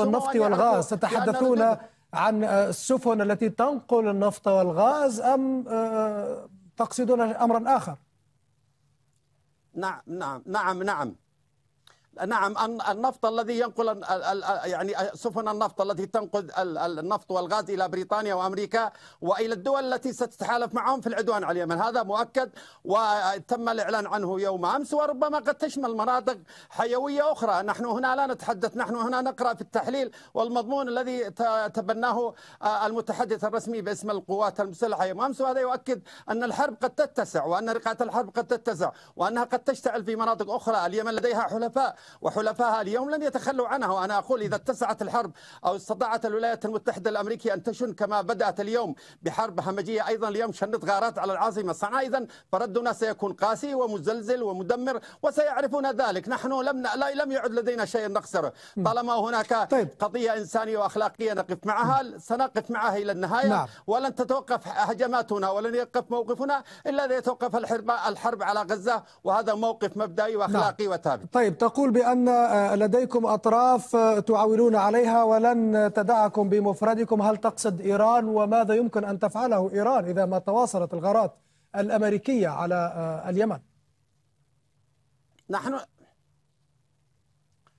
النفط والغاز تتحدثون عن السفن التي تنقل النفط والغاز أم آه، تقصدون أمرا آخر نعم نعم نعم نعم نعم النفط الذي ينقل يعني سفن النفط التي تنقل النفط والغاز الى بريطانيا وامريكا والى الدول التي ستتحالف معهم في العدوان على اليمن، هذا مؤكد وتم الاعلان عنه يوم امس وربما قد تشمل مناطق حيويه اخرى، نحن هنا لا نتحدث، نحن هنا نقرا في التحليل والمضمون الذي تبناه آه، المتحدث الرسمي باسم القوات المسلحه يوم امس وهذا يؤكد ان الحرب قد تتسع وان رقعه الحرب قد تتسع وانها قد تشتعل في مناطق اخرى، اليمن لديها حلفاء وحلفائها اليوم لن يتخلوا عنها وأنا أقول إذا اتسعت الحرب أو استطاعت الولايات المتحدة الأمريكية أن تشن كما بدأت اليوم بحرب همجية أيضا اليوم شنت غارات على العاصمة صنعاء إذا فردنا سيكون قاسي ومزلزل ومدمر وسيعرفون ذلك نحن لم ن... لم يعد لدينا شيء نخسره طالما هناك طيب. قضية إنسانية وأخلاقية نقف معها سنقف معها إلى النهاية نعم. ولن تتوقف هجماتنا ولن يقف موقفنا إلا إذا توقف الحرب الحرب على غزة وهذا موقف مبدئي وأخلاقي نعم. وثابت طيب تقول بأن آه، لديكم أطراف آه، تعولون عليها ولن تدعكم بمفردكم هل تقصد إيران وماذا يمكن أن تفعله إيران إذا ما تواصلت الغارات الأمريكية على آه، اليمن نحن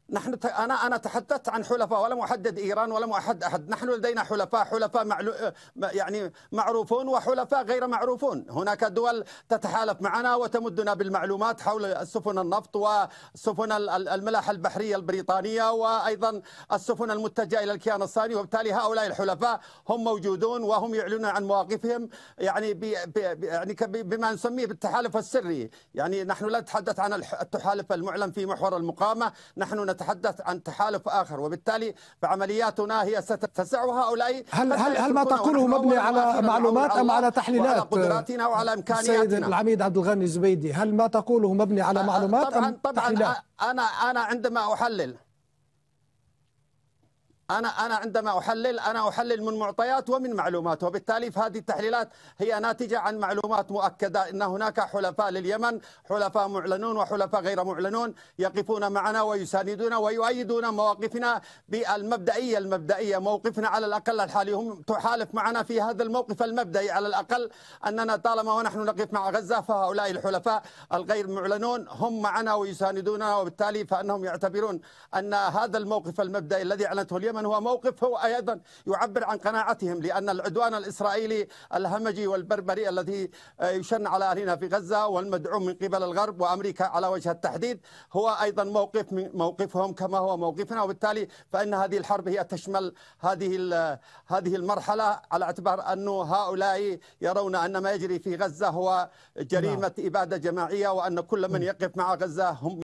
نحن انا انا تحدثت عن حلفاء ولم احدد ايران ولم احد احد نحن لدينا حلفاء حلفاء معلو يعني معروفون وحلفاء غير معروفون هناك دول تتحالف معنا وتمدنا بالمعلومات حول سفن النفط وسفن الملاحه البحريه البريطانيه وايضا السفن المتجهه الى الكيان الصيني وبالتالي هؤلاء الحلفاء هم موجودون وهم يعلنون عن مواقفهم يعني بي يعني بما نسميه بالتحالف السري يعني نحن لا نتحدث عن التحالف المعلن في محور المقاومه نحن نتحدث عن تحالف آخر وبالتالي فعملياتنا هي ستتسع هؤلاء هل, هل, هل ما تقوله مبني على معلومات أم على تحليلات وعلى قدراتنا وعلى إمكانياتنا سيد العميد عبد الغني الزبيدي هل ما تقوله مبني على معلومات طبعا أم طبعا تحليلات؟ أنا أنا عندما أحلل انا انا عندما احلل انا احلل من معطيات ومن معلومات وبالتالي فهذه التحليلات هي ناتجه عن معلومات مؤكده ان هناك حلفاء لليمن حلفاء معلنون وحلفاء غير معلنون يقفون معنا ويساندون ويؤيدون مواقفنا بالمبدئيه المبدئيه موقفنا على الاقل الحالي هم تحالف معنا في هذا الموقف المبدئي على الاقل اننا طالما ونحن نقف مع غزه فهؤلاء الحلفاء الغير معلنون هم معنا ويساندوننا وبالتالي فانهم يعتبرون ان هذا الموقف المبدئي الذي اعلنته اليمن هو موقف هو أيضا يعبر عن قناعتهم لأن العدوان الإسرائيلي الهمجي والبربري الذي آه، يشن على أهلنا في غزة والمدعوم من قبل الغرب وأمريكا على وجه التحديد هو أيضا موقف موقفهم كما هو موقفنا وبالتالي فإن هذه الحرب هي تشمل هذه هذه المرحلة على اعتبار أن هؤلاء يرون أن ما يجري في غزة هو نعم. جريمة إبادة جماعية وأن كل من نعم. يقف مع غزة هم